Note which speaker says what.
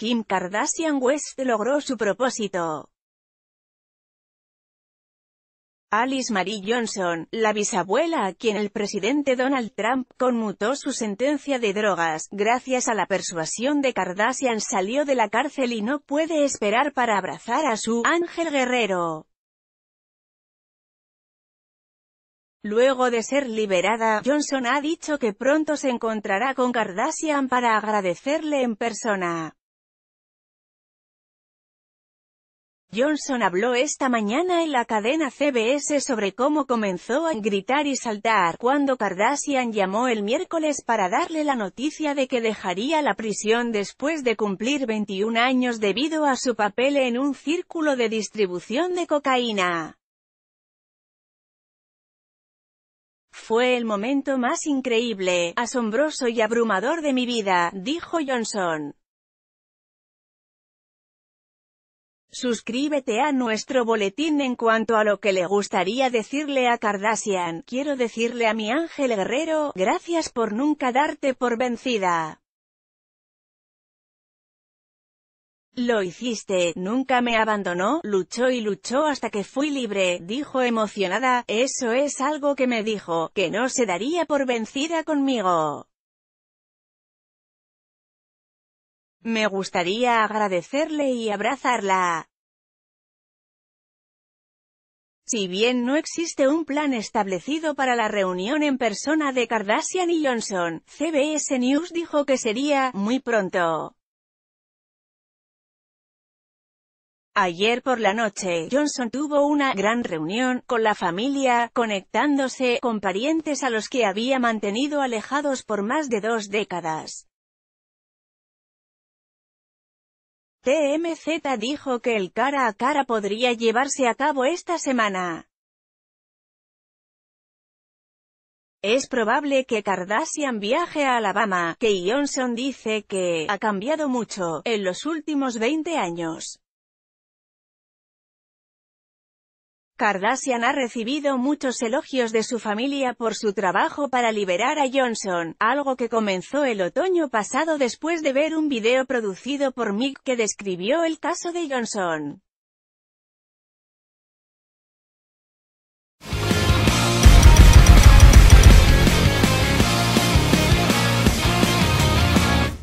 Speaker 1: Kim Kardashian West logró su propósito. Alice Marie Johnson, la bisabuela a quien el presidente Donald Trump conmutó su sentencia de drogas, gracias a la persuasión de Kardashian salió de la cárcel y no puede esperar para abrazar a su «ángel guerrero». Luego de ser liberada, Johnson ha dicho que pronto se encontrará con Kardashian para agradecerle en persona. Johnson habló esta mañana en la cadena CBS sobre cómo comenzó a gritar y saltar cuando Kardashian llamó el miércoles para darle la noticia de que dejaría la prisión después de cumplir 21 años debido a su papel en un círculo de distribución de cocaína. Fue el momento más increíble, asombroso y abrumador de mi vida, dijo Johnson. Suscríbete a nuestro boletín en cuanto a lo que le gustaría decirle a Kardashian. Quiero decirle a mi ángel guerrero, gracias por nunca darte por vencida. Lo hiciste, nunca me abandonó, luchó y luchó hasta que fui libre, dijo emocionada, eso es algo que me
Speaker 2: dijo, que no se daría por vencida conmigo. Me gustaría agradecerle y abrazarla. Si bien no existe un plan establecido para
Speaker 1: la reunión en persona de Kardashian y Johnson, CBS News dijo que sería «muy pronto». Ayer por la noche, Johnson tuvo una gran reunión con la familia, conectándose con parientes a los que había mantenido alejados por más de dos décadas.
Speaker 2: TMZ dijo que el cara a cara podría llevarse a cabo esta semana.
Speaker 1: Es probable que Kardashian viaje a Alabama, que Johnson dice que ha cambiado mucho en los últimos 20 años. Kardashian ha recibido muchos elogios de su familia por su trabajo para liberar a Johnson, algo que comenzó el otoño pasado después de ver un video producido por Mick que describió el caso de Johnson.